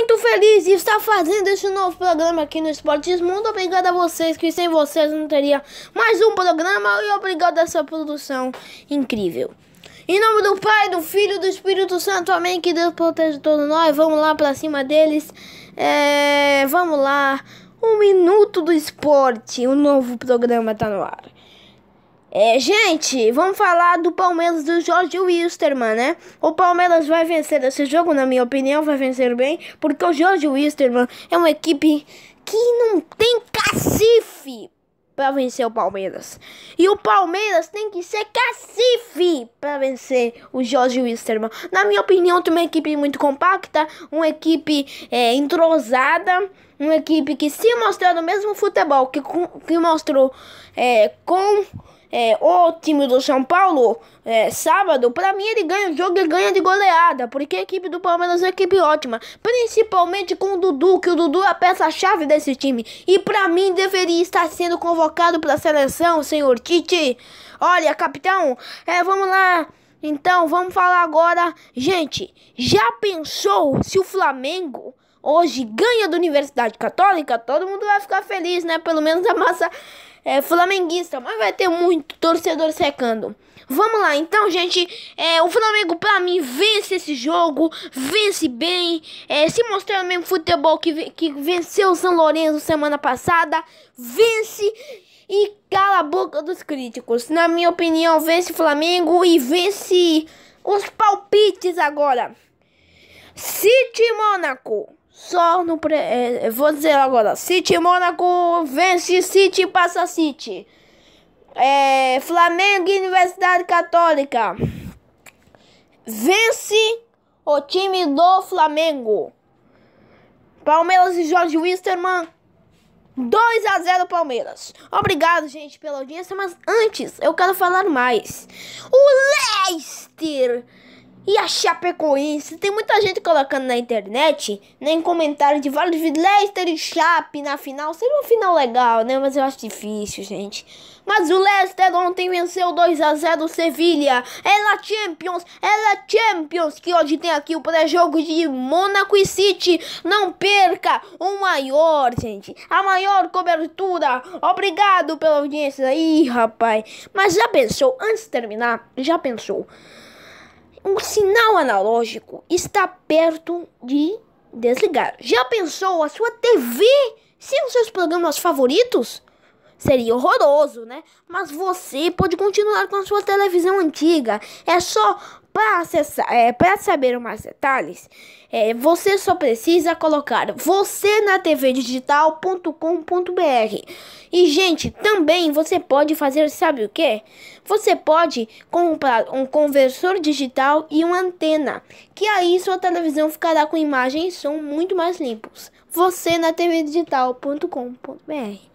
muito feliz de estar fazendo este novo programa aqui no Esportes Mundo. Obrigado a vocês, que sem vocês não teria mais um programa. E obrigado a essa produção incrível. Em nome do Pai, do Filho e do Espírito Santo, amém. Que Deus proteja todos nós. Vamos lá para cima deles. É, vamos lá. Um Minuto do Esporte. O um novo programa tá no ar. É, gente, vamos falar do Palmeiras do Jorge Wisterman, né? O Palmeiras vai vencer esse jogo, na minha opinião, vai vencer bem, porque o Jorge Wisterman é uma equipe que não tem cacife para vencer o Palmeiras. E o Palmeiras tem que ser cacife para vencer o Jorge Wisterman. Na minha opinião, tem é uma equipe muito compacta, uma equipe é, entrosada uma equipe que se mostrou no mesmo futebol que, que mostrou é, com é, o time do São Paulo é, sábado, para mim ele ganha o jogo e ganha de goleada, porque a equipe do Palmeiras é uma equipe ótima, principalmente com o Dudu, que o Dudu é a peça-chave desse time, e para mim deveria estar sendo convocado para a seleção, senhor Tite. Olha, capitão, é, vamos lá. Então, vamos falar agora, gente, já pensou se o Flamengo hoje ganha da Universidade Católica, todo mundo vai ficar feliz, né? Pelo menos a massa é, flamenguista, mas vai ter muito torcedor secando. Vamos lá, então, gente. É, o Flamengo, pra mim, vence esse jogo, vence bem, é, se mostrando mesmo futebol que, que venceu o São Lourenço semana passada, vence e cala a boca dos críticos. Na minha opinião, vence o Flamengo e vence os palpites agora. City Mônaco. Só no pre... É, é, vou dizer agora. City Mônaco vence City passa City. É, Flamengo e Universidade Católica. Vence o time do Flamengo. Palmeiras e Jorge Wisterman. 2 a 0 Palmeiras. Obrigado, gente, pela audiência, mas antes eu quero falar mais. O Leicester e a Chapecoense? Tem muita gente colocando na internet, né, comentário comentários de vários vídeos, Leicester e Chape na final. Seria uma final legal, né? Mas eu acho difícil, gente. Mas o Leicester ontem venceu 2 a 0 o Sevilha. Ela é Champions, ela é Champions, que hoje tem aqui o pré-jogo de Mônaco e City. Não perca o maior, gente. A maior cobertura. Obrigado pela audiência aí, rapaz. Mas já pensou, antes de terminar, já pensou? um sinal analógico está perto de desligar. Já pensou a sua TV sem os seus programas favoritos? seria horroroso, né? Mas você pode continuar com a sua televisão antiga. É só para acessar, é, para saber mais detalhes, é, você só precisa colocar você na tvdigital.com.br. E gente, também você pode fazer, sabe o que? Você pode comprar um conversor digital e uma antena, que aí sua televisão ficará com imagem e som muito mais limpos. Você na tvdigital.com.br.